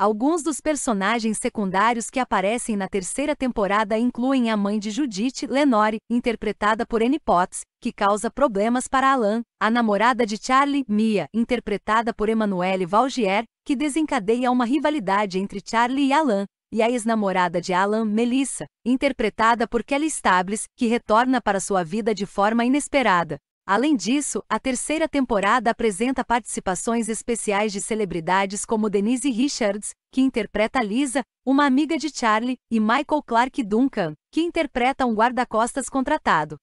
Alguns dos personagens secundários que aparecem na terceira temporada incluem a mãe de Judith Lenore, interpretada por Annie Potts, que causa problemas para Alan, a namorada de Charlie, Mia, interpretada por Emanuele Valgier, que desencadeia uma rivalidade entre Charlie e Alan, e a ex-namorada de Alan, Melissa, interpretada por Kelly Stables, que retorna para sua vida de forma inesperada. Além disso, a terceira temporada apresenta participações especiais de celebridades como Denise Richards, que interpreta Lisa, uma amiga de Charlie, e Michael Clark Duncan, que interpreta um guarda-costas contratado.